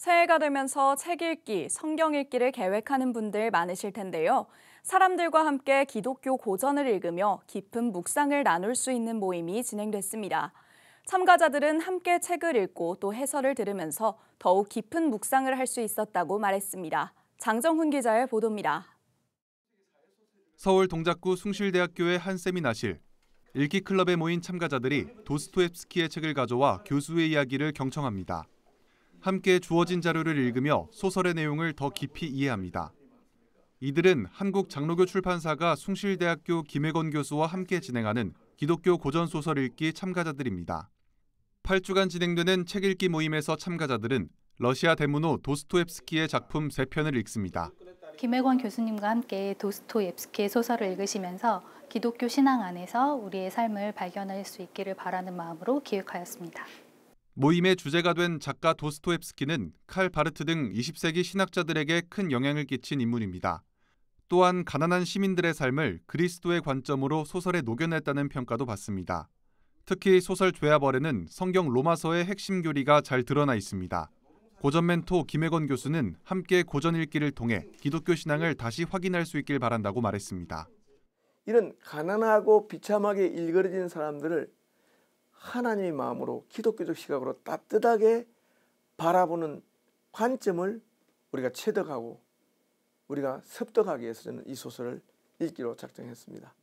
새해가 되면서 책 읽기, 성경 읽기를 계획하는 분들 많으실 텐데요. 사람들과 함께 기독교 고전을 읽으며 깊은 묵상을 나눌 수 있는 모임이 진행됐습니다. 참가자들은 함께 책을 읽고 또 해설을 들으면서 더욱 깊은 묵상을 할 수 있었다고 말했습니다. 장정훈 기자의 보도입니다. 서울 동작구 숭실대학교의 한 세미나실. 읽기 클럽에 모인 참가자들이 도스토옙스키의 책을 가져와 교수의 이야기를 경청합니다. 함께 주어진 자료를 읽으며 소설의 내용을 더 깊이 이해합니다. 이들은 한국 장로교 출판사가 숭실대학교 김혜건 교수와 함께 진행하는 기독교 고전 소설 읽기 참가자들입니다. 8주간 진행되는 책 읽기 모임에서 참가자들은 러시아 대문호 도스토옙스키의 작품 3편을 읽습니다. 김혜권 교수님과 함께 도스토옙스키의 소설을 읽으시면서 기독교 신앙 안에서 우리의 삶을 발견할 수 있기를 바라는 마음으로 기획하였습니다. 모임의 주제가 된 작가 도스토옙스키는 칼 바르트 등 20세기 신학자들에게 큰 영향을 끼친 인물입니다. 또한 가난한 시민들의 삶을 그리스도의 관점으로 소설에 녹여냈다는 평가도 받습니다. 특히 소설 죄와벌에는 성경 로마서의 핵심 교리가 잘 드러나 있습니다. 고전 멘토 김혜건 교수는 함께 고전 읽기를 통해 기독교 신앙을 다시 확인할 수 있길 바란다고 말했습니다. 이런 가난하고 비참하게 일그러진 사람들을 하나님의 마음으로 기독교적 시각으로 따뜻하게 바라보는 관점을 우리가 체득하고 우리가 습득하기 위해서 저는 이 소설을 읽기로 작정했습니다.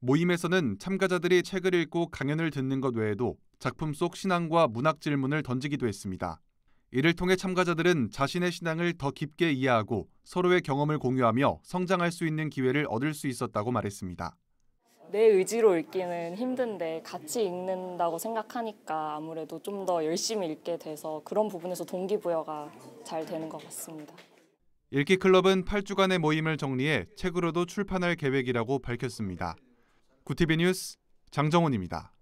모임에서는 참가자들이 책을 읽고 강연을 듣는 것 외에도 작품 속 신앙과 문학 질문을 던지기도 했습니다. 이를 통해 참가자들은 자신의 신앙을 더 깊게 이해하고 서로의 경험을 공유하며 성장할 수 있는 기회를 얻을 수 있었다고 말했습니다. 내 의지로 읽기는 힘든데 같이 읽는다고 생각하니까 아무래도 좀 더 열심히 읽게 돼서 그런 부분에서 동기부여가 잘 되는 것 같습니다. 읽기 클럽은 8주간의 모임을 정리해 책으로도 출판할 계획이라고 밝혔습니다. 구티비 뉴스 장정원입니다.